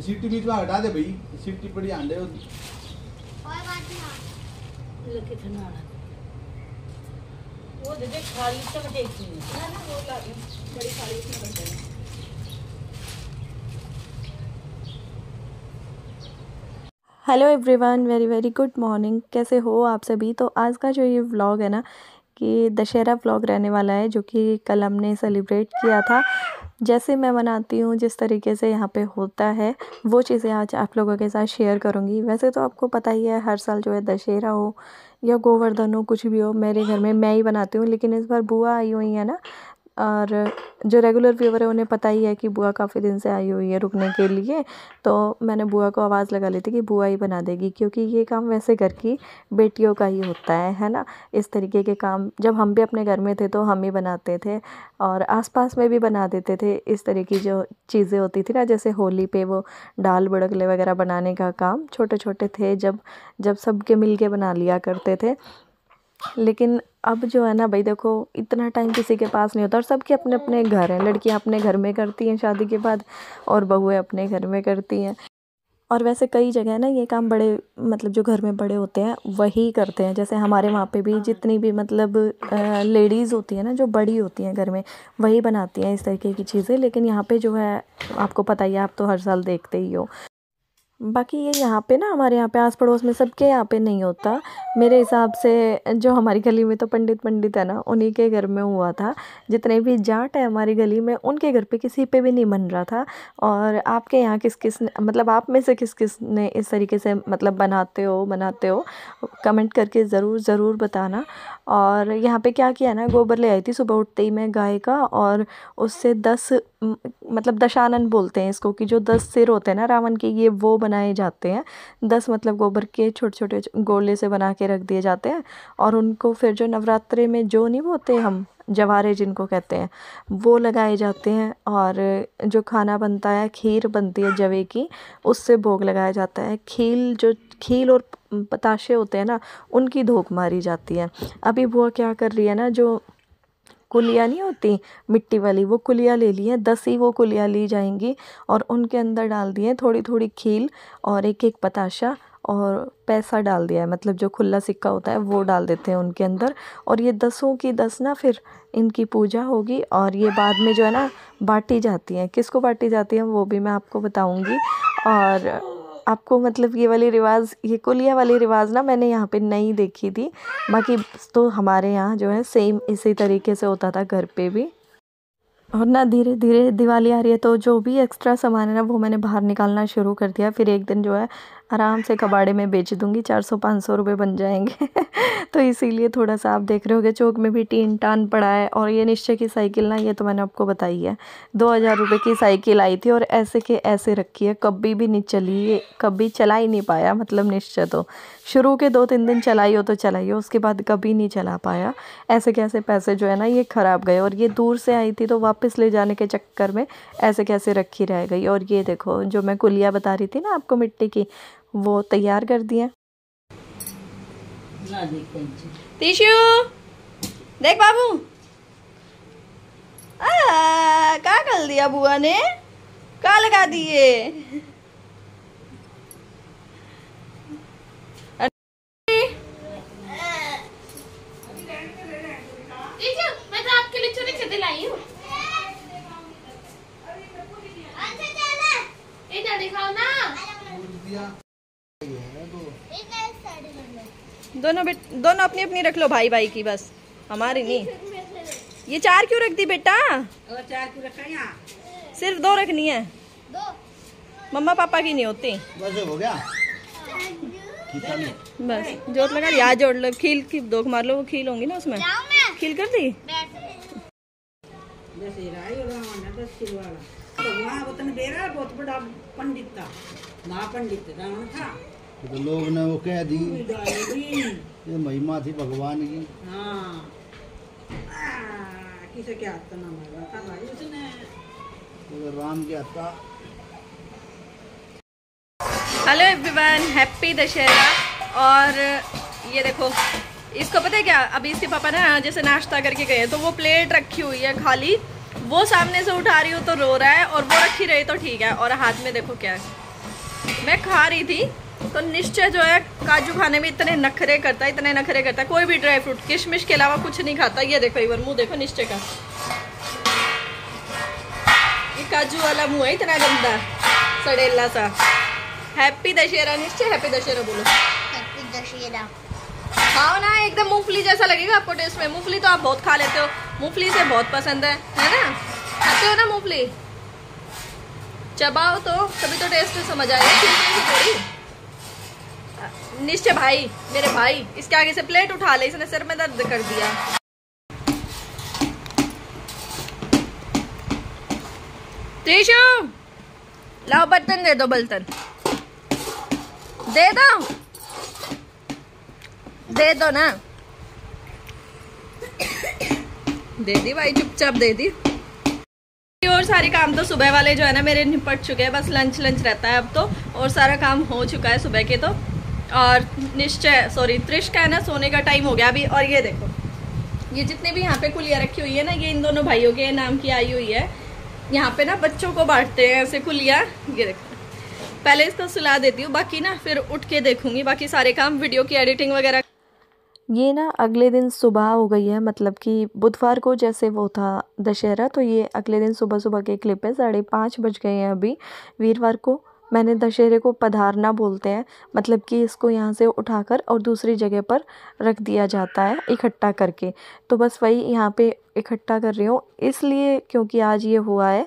सीटी बीच में हटा दे भाई सीटी पड़ी आंडे और बात नहीं लगे ठंडा वो दे दे खाली से hello everyone very very good morning कैसे हो आप सभी तो आज का जो ये व्लॉग है ना कि दशहरा व्लॉग रहने वाला है जो कि कल हमने सेलिब्रेट किया था जैसे मैं बनाती हूँ जिस तरीके से यहाँ पे होता है वो चीज़ें आज आप लोगों के साथ शेयर करूँगी वैसे तो आपको पता ही है हर साल जो है दशहरा हो या गोवर्धन हो कुछ भी हो मेरे घर में मैं ही बनाती हूँ लेकिन इस बार बुआ आई हुई है ना और जो रेगुलर व्यूवर है उन्हें पता ही है कि बुआ काफ़ी दिन से आई हुई है रुकने के लिए तो मैंने बुआ को आवाज़ लगा ली थी कि बुआ ही बना देगी क्योंकि ये काम वैसे घर की बेटियों का ही होता है है ना इस तरीके के काम जब हम भी अपने घर में थे तो हम ही बनाते थे और आसपास में भी बना देते थे इस तरह की जो चीज़ें होती थी ना जैसे होली पे वो दाल बुड़कले वगैरह बनाने का काम छोटे छोटे थे जब जब सब के मिल के बना लिया करते थे लेकिन अब जो है ना भाई देखो इतना टाइम किसी के पास नहीं होता और सबके अपने अपने घर हैं लड़कियां अपने घर में करती हैं शादी के बाद और बहुएँ अपने घर में करती हैं और वैसे कई जगह ना ये काम बड़े मतलब जो घर में बड़े होते हैं वही करते हैं जैसे हमारे वहाँ पे भी जितनी भी मतलब लेडीज़ होती है ना जो बड़ी होती हैं घर में वही बनाती हैं इस तरीके की चीज़ें लेकिन यहाँ पे जो है आपको पता ही है आप तो हर साल देखते ही हो बाकी ये यहाँ पे ना हमारे यहाँ पे आस पड़ोस में सबके यहाँ पे नहीं होता मेरे हिसाब से जो हमारी गली में तो पंडित पंडित है ना उन्हीं के घर में हुआ था जितने भी जाट है हमारी गली में उनके घर पे किसी पे भी नहीं बन रहा था और आपके यहाँ किस किस ने मतलब आप में से किस किस ने इस तरीके से मतलब बनाते हो बनाते हो कमेंट करके ज़रूर ज़रूर बताना और यहाँ पर क्या किया ना गोबर ले आई थी सुबह उठते ही मैं गाय का और उससे दस मतलब दशानन बोलते हैं इसको कि जो दस सिर होते हैं ना रावण के ये वो बनाए जाते हैं दस मतलब गोबर के छोटे छोटे गोले से बना के रख दिए जाते हैं और उनको फिर जो नवरात्रे में जो नहीं होते हम जवारे जिनको कहते हैं वो लगाए जाते हैं और जो खाना बनता है खीर बनती है जवे की उससे भोग लगाया जाता है खील जो खील और पताशे होते हैं ना उनकी धोख मारी जाती है अभी वो क्या कर रही है ना जो कुलियाँ नहीं होती मिट्टी वाली वो कुलियाँ ले ली हैं दस ही वो कुलियाँ ली जाएंगी और उनके अंदर डाल दिए थोड़ी थोड़ी खील और एक एक पताशा और पैसा डाल दिया है मतलब जो खुला सिक्का होता है वो डाल देते हैं उनके अंदर और ये दसों की दस ना फिर इनकी पूजा होगी और ये बाद में जो है ना बांटी जाती हैं किसको बांटी जाती हैं वो भी मैं आपको बताऊंगी और आपको मतलब ये वाली रिवाज ये कुलिया वाली रिवाज ना मैंने यहाँ पे नहीं देखी थी बाकी तो हमारे यहाँ जो है सेम इसी तरीके से होता था घर पे भी और ना धीरे धीरे दिवाली आ रही है तो जो भी एक्स्ट्रा सामान है ना वो मैंने बाहर निकालना शुरू कर दिया फिर एक दिन जो है आराम से कबाड़े में बेच दूंगी चार सौ पाँच सौ रुपये बन जाएंगे तो इसीलिए थोड़ा सा आप देख रहे होगे चौक में भी टीन टान पड़ा है और ये निश्चय की साइकिल ना ये तो मैंने आपको बताई है दो हज़ार रुपये की साइकिल आई थी और ऐसे के ऐसे रखी है कभी भी नहीं चली ये कभी चला ही नहीं पाया मतलब निश्चय तो शुरू के दो तीन दिन चलाई हो तो चलाई हो उसके बाद कभी नहीं चला पाया ऐसे के ऐसे पैसे जो है ना ये ख़राब गए और ये दूर से आई थी तो वापस वापस ले जाने के चक्कर में ऐसे कैसे रखी रह गई और ये देखो जो मैं कुलिया बता रही थी ना आपको मिट्टी की वो तैयार कर दिए देख बाबू क्या कर दिया बुआ ने कहा लगा दिए मैं तो आपके लिए छोटे छोटे लाई हूँ दोनों दोनों अपनी अपनी रख लो भाई भाई की बस हमारी नहीं ये चार क्यों रख दी बेटा चार क्यों रखा सिर्फ दो रखनी है दो मम्मा पापा की नहीं होती बस हो गया बस जोत लगा यहाँ जोड़ लो खील की दो मार लो वो खील होंगी ना उसमें खील कर दी वहाँ बहुत बड़ा तो लोग ने वो कह दी ये महिमा थी भगवान की हाँ किसे क्या हत्या नाम था भाई उसने राम की हत्या हेलो एवरीवन हैप्पी दशहरा और ये देखो इसको पता है क्या अभी इसके पापा ना जैसे नाश्ता करके गए तो वो प्लेट रखी हुई है खाली वो सामने से उठा रही हूँ तो रो रहा है और वो रखी रही तो ठीक है और हाथ में देखो क्या है मैं खा रही थी तो निश्चय जो है काजू खाने में इतने नखरे करता है इतने नखरे करता है कोई भी ड्राई फ्रूट किशमिश के अलावा कुछ नहीं खाता ये देखो इवन मुंह देखो निश्चय का ये काजू वाला मुंह है इतना गंदा सड़ेला सा हैप्पी दशहरा निश्चय हैप्पी दशहरा बोलो हैप्पी दशहरा खाओ ना एकदम मूंगफली जैसा लगेगा आपको टेस्ट में मूंगफली तो आप बहुत खा लेते हो मूंगफली से बहुत पसंद है है ना खाते हो ना मूंगफली चबाओ तो तभी तो टेस्ट समझ आएगा निश्चय भाई मेरे भाई इसके आगे से प्लेट उठा ले इसने सिर में दर्द कर दिया लाओ बर्तन दे दो बर्तन दे दो दे दो ना दे दी भाई चुपचाप दे दी और सारे काम तो सुबह वाले जो है ना मेरे निपट चुके हैं बस लंच लंच रहता है अब तो और सारा काम हो चुका है सुबह के तो और निश्चय सॉरी त्रिश का है ना सोने का टाइम हो गया अभी और ये देखो ये जितने भी यहाँ पे कुलिया रखी हुई है ना ये इन दोनों भाइयों के नाम की आई हुई है यहाँ पे ना बच्चों को बांटते हैं ऐसे कुलिया ये देखो पहले इसको सुला देती हूँ बाकी ना फिर उठ के देखूंगी बाकी सारे काम वीडियो की एडिटिंग वगैरह ये ना अगले दिन सुबह हो गई है मतलब कि बुधवार को जैसे वो था दशहरा तो ये अगले दिन सुबह सुबह के क्लिप है साढ़े पाँच बज गए हैं अभी वीरवार को मैंने दशहरे को पधारना बोलते हैं मतलब कि इसको यहाँ से उठाकर और दूसरी जगह पर रख दिया जाता है इकट्ठा करके तो बस वही यहाँ पे इकट्ठा कर रही हूँ इसलिए क्योंकि आज ये हुआ है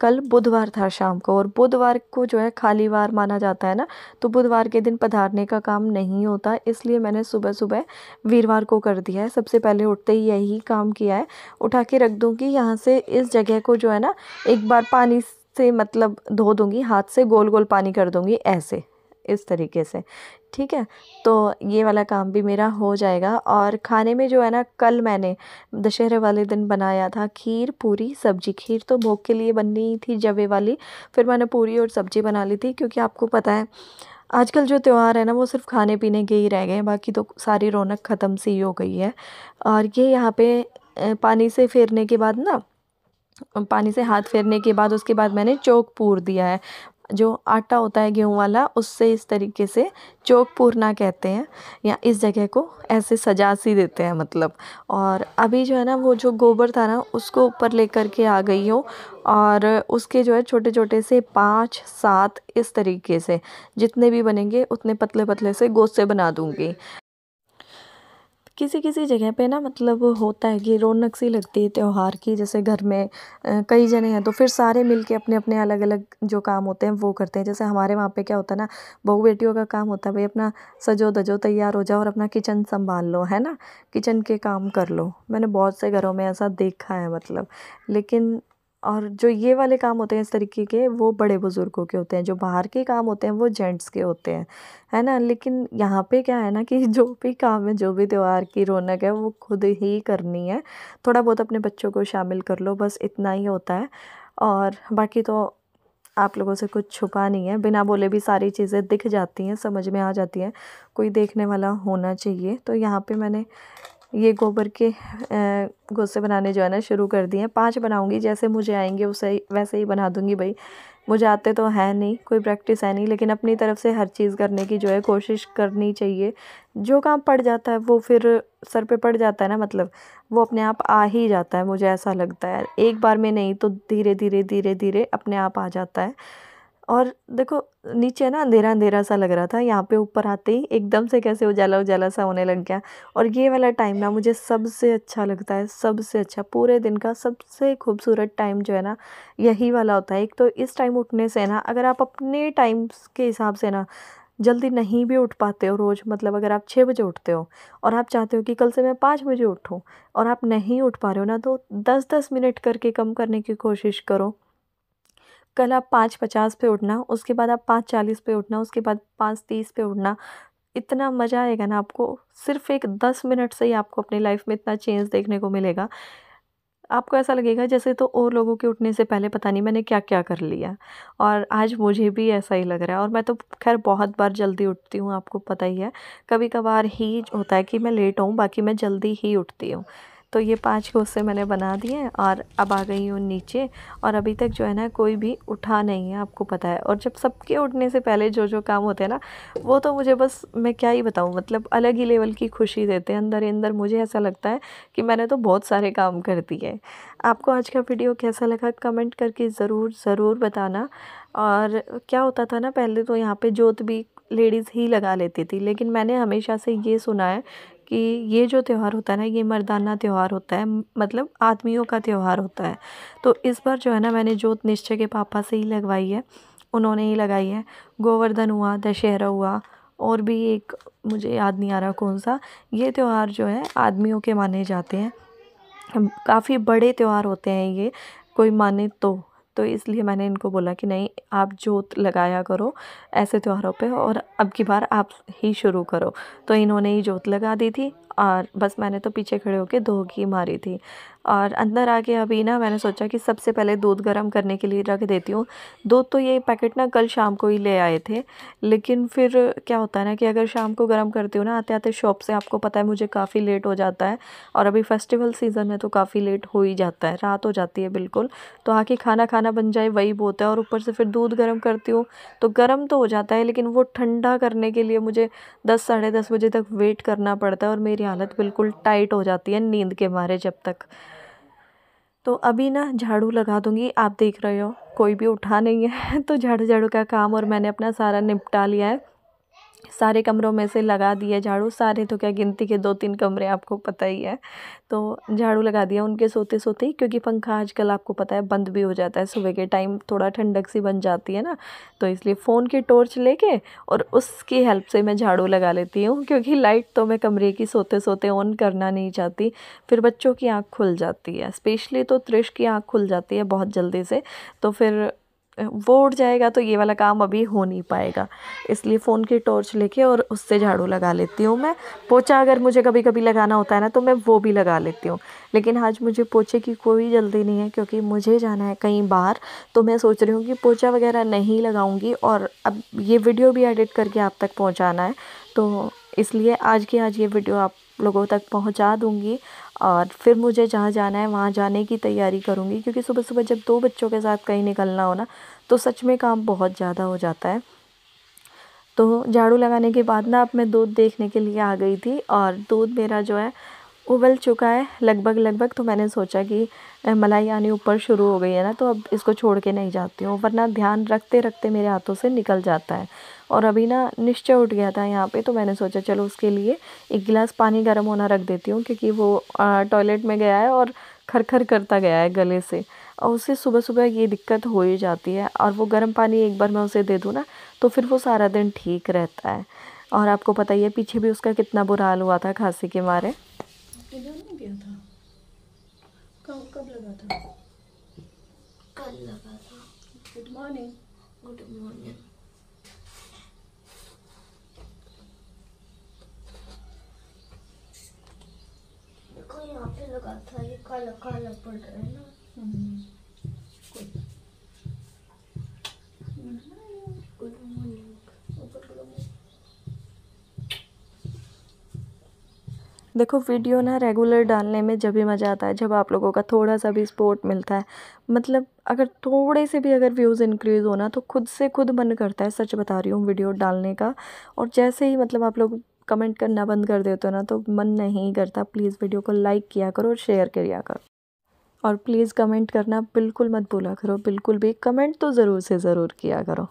कल बुधवार था शाम को और बुधवार को जो है खाली वार माना जाता है ना तो बुधवार के दिन पधारने का काम नहीं होता इसलिए मैंने सुबह सुबह वीरवार को कर दिया है सबसे पहले उठते ही यही काम किया है उठा के रख दूँगी यहाँ से इस जगह को जो है ना एक बार पानी से मतलब धो दूँगी हाथ से गोल गोल पानी कर दूँगी ऐसे इस तरीके से ठीक है तो ये वाला काम भी मेरा हो जाएगा और खाने में जो है ना कल मैंने दशहरे वाले दिन बनाया था खीर पूरी सब्जी खीर तो भोग के लिए बननी थी जवे वाली फिर मैंने पूरी और सब्जी बना ली थी क्योंकि आपको पता है आजकल जो त्यौहार है ना वो सिर्फ खाने पीने के ही रह गए हैं बाकी तो सारी रौनक ख़त्म सी हो गई है और ये यहाँ पे पानी से फेरने के बाद ना पानी से हाथ फेरने के बाद उसके बाद मैंने चौक पूर दिया है जो आटा होता है गेहूं वाला उससे इस तरीके से चौक पूरना कहते हैं या इस जगह को ऐसे सजा सी देते हैं मतलब और अभी जो है ना वो जो गोबर था ना उसको ऊपर लेकर के आ गई हूँ और उसके जो है छोटे छोटे से पाँच सात इस तरीके से जितने भी बनेंगे उतने पतले पतले से गोद से बना दूँगी किसी किसी जगह पे ना मतलब होता है कि रौनक सी लगती है त्यौहार की जैसे घर में कई जने हैं तो फिर सारे मिलके अपने अपने अलग अलग जो काम होते हैं वो करते हैं जैसे हमारे वहाँ पे क्या होता है ना बहू बेटियों का काम होता है भाई अपना सजो दजो तैयार हो जाओ और अपना किचन संभाल लो है ना किचन के काम कर लो मैंने बहुत से घरों में ऐसा देखा है मतलब लेकिन और जो ये वाले काम होते हैं इस तरीके के वो बड़े बुज़ुर्गों के होते हैं जो बाहर के काम होते हैं वो जेंट्स के होते हैं है ना लेकिन यहाँ पे क्या है ना कि जो भी काम है जो भी त्यौहार की रौनक है वो खुद ही करनी है थोड़ा बहुत अपने बच्चों को शामिल कर लो बस इतना ही होता है और बाकी तो आप लोगों से कुछ छुपा नहीं है बिना बोले भी सारी चीज़ें दिख जाती हैं समझ में आ जाती हैं कोई देखने वाला होना चाहिए तो यहाँ पे मैंने ये गोबर के गुस्से बनाने जो है ना शुरू कर दिए हैं पाँच बनाऊँगी जैसे मुझे आएंगे उसे वैसे ही बना दूँगी भाई मुझे आते तो है नहीं कोई प्रैक्टिस है नहीं लेकिन अपनी तरफ से हर चीज़ करने की जो है कोशिश करनी चाहिए जो काम पड़ जाता है वो फिर सर पे पड़ जाता है ना मतलब वो अपने आप आ ही जाता है मुझे ऐसा लगता है एक बार में नहीं तो धीरे धीरे धीरे धीरे अपने आप आ जाता है और देखो नीचे ना अंधेरा अंधेरा सा लग रहा था यहाँ पे ऊपर आते ही एकदम से कैसे उजाला उजाला सा होने लग गया और ये वाला टाइम ना मुझे सबसे अच्छा लगता है सबसे अच्छा पूरे दिन का सबसे खूबसूरत टाइम जो है ना यही वाला होता है एक तो इस टाइम उठने से ना अगर आप अपने टाइम के हिसाब से ना जल्दी नहीं भी उठ पाते हो रोज़ मतलब अगर आप छः बजे उठते हो और आप चाहते हो कि कल से मैं पाँच बजे उठूँ और आप नहीं उठ पा रहे हो ना तो दस दस मिनट करके कम करने की कोशिश करो कल आप पाँच पचास पे उठना उसके बाद आप पाँच चालीस पे उठना उसके बाद पाँच तीस पे उठना इतना मज़ा आएगा ना आपको सिर्फ एक दस मिनट से ही आपको अपनी लाइफ में इतना चेंज देखने को मिलेगा आपको ऐसा लगेगा जैसे तो और लोगों के उठने से पहले पता नहीं मैंने क्या क्या कर लिया और आज मुझे भी ऐसा ही लग रहा है और मैं तो खैर बहुत बार जल्दी उठती हूँ आपको पता ही है कभी कभार ही होता है कि मैं लेट हूँ बाकी मैं जल्दी ही उठती हूँ तो ये पाँच के उससे मैंने बना दिए और अब आ गई हूँ नीचे और अभी तक जो है ना कोई भी उठा नहीं है आपको पता है और जब सबके उठने से पहले जो जो काम होते हैं ना वो तो मुझे बस मैं क्या ही बताऊँ मतलब अलग ही लेवल की खुशी देते हैं अंदर अंदर मुझे ऐसा लगता है कि मैंने तो बहुत सारे काम कर दिए आपको आज का वीडियो कैसा लगा कमेंट करके ज़रूर ज़रूर बताना और क्या होता था ना पहले तो यहाँ पर जोत भी लेडीज़ ही लगा लेती थी लेकिन मैंने हमेशा से ये सुना है कि ये जो त्यौहार होता है ना ये मर्दाना त्यौहार होता है मतलब आदमियों का त्यौहार होता है तो इस बार जो है ना मैंने जोत निश्चय के पापा से ही लगवाई है उन्होंने ही लगाई है गोवर्धन हुआ दशहरा हुआ और भी एक मुझे याद नहीं आ रहा कौन सा ये त्यौहार जो है आदमियों के माने जाते हैं काफ़ी बड़े त्यौहार होते हैं ये कोई माने तो तो इसलिए मैंने इनको बोला कि नहीं आप जोत लगाया करो ऐसे त्योहारों पे और अब की बार आप ही शुरू करो तो इन्होंने ही जोत लगा दी थी और बस मैंने तो पीछे खड़े होकर दो की मारी थी और अंदर आके अभी ना मैंने सोचा कि सबसे पहले दूध गर्म करने के लिए रख देती हूँ दूध तो ये पैकेट ना कल शाम को ही ले आए थे लेकिन फिर क्या होता है ना कि अगर शाम को गर्म करती हूँ ना आते आते शॉप से आपको पता है मुझे काफ़ी लेट हो जाता है और अभी फेस्टिवल सीज़न है तो काफ़ी लेट हो ही जाता है रात हो जाती है बिल्कुल तो आके खाना खाना बन जाए वही बहुत है और ऊपर से फिर दूध गर्म करती हूँ तो गर्म तो हो जाता है लेकिन वो ठंडा करने के लिए मुझे दस साढ़े दस बजे तक वेट करना पड़ता है और मेरी हालत बिल्कुल टाइट हो जाती है नींद के मारे जब तक तो अभी ना झाड़ू लगा दूँगी आप देख रहे हो कोई भी उठा नहीं है तो झाड़ू झाड़ू का काम और मैंने अपना सारा निपटा लिया है सारे कमरों में से लगा दिए झाड़ू सारे तो क्या गिनती के दो तीन कमरे आपको पता ही है तो झाड़ू लगा दिया उनके सोते सोते ही क्योंकि पंखा आजकल आपको पता है बंद भी हो जाता है सुबह के टाइम थोड़ा ठंडक सी बन जाती है ना तो इसलिए फ़ोन की टॉर्च लेके और उसकी हेल्प से मैं झाड़ू लगा लेती हूँ क्योंकि लाइट तो मैं कमरे की सोते सोते ऑन करना नहीं चाहती फिर बच्चों की आँख खुल जाती है स्पेशली तो त्रिश की आँख खुल जाती है बहुत जल्दी से तो फिर वो उठ जाएगा तो ये वाला काम अभी हो नहीं पाएगा इसलिए फ़ोन की टॉर्च लेके और उससे झाड़ू लगा लेती हूँ मैं पोछा अगर मुझे कभी कभी लगाना होता है ना तो मैं वो भी लगा लेती हूँ लेकिन आज मुझे पोछे की कोई जल्दी नहीं है क्योंकि मुझे जाना है कहीं बाहर तो मैं सोच रही हूँ कि पोछा वगैरह नहीं लगाऊंगी और अब ये वीडियो भी एडिट करके आप तक पहुँचाना है तो इसलिए आज की आज ये वीडियो आप लोगों तक पहुँचा दूँगी और फिर मुझे जहाँ जाना है वहाँ जाने की तैयारी करूँगी क्योंकि सुबह सुबह जब दो बच्चों के साथ कहीं निकलना हो ना तो सच में काम बहुत ज़्यादा हो जाता है तो झाड़ू लगाने के बाद ना अब मैं दूध देखने के लिए आ गई थी और दूध मेरा जो है उबल चुका है लगभग लगभग तो मैंने सोचा कि मलाई आनी ऊपर शुरू हो गई है ना तो अब इसको छोड़ के नहीं जाती हूँ वरना ध्यान रखते रखते मेरे हाथों से निकल जाता है और अभी ना निश्चय उठ गया था यहाँ पे तो मैंने सोचा चलो उसके लिए एक गिलास पानी गर्म होना रख देती हूँ क्योंकि वो टॉयलेट में गया है और खर खर करता गया है गले से और उसे सुबह सुबह ये दिक्कत हो ही जाती है और वो गर्म पानी एक बार मैं उसे दे दूँ ना तो फिर वो सारा दिन ठीक रहता है और आपको पता ही है पीछे भी उसका कितना बुरा हाल हुआ था खांसी के मारे इधर नहीं गया था कब कब लगा था कल लगा था गुड मॉर्निंग गुड मॉर्निंग कोई यहाँ पे लगा था ये काला काला पड़ रहा है ना हम्म। देखो वीडियो ना रेगुलर डालने में जब भी मज़ा आता है जब आप लोगों का थोड़ा सा भी सपोर्ट मिलता है मतलब अगर थोड़े से भी अगर व्यूज़ इंक्रीज़ होना तो खुद से खुद मन करता है सच बता रही हूँ वीडियो डालने का और जैसे ही मतलब आप लोग कमेंट करना बंद कर देते हो ना तो मन नहीं करता प्लीज़ वीडियो को लाइक किया करो और शेयर किया करो और प्लीज़ कमेंट करना बिल्कुल मत भूला करो बिल्कुल भी कमेंट तो ज़रूर से ज़रूर किया करो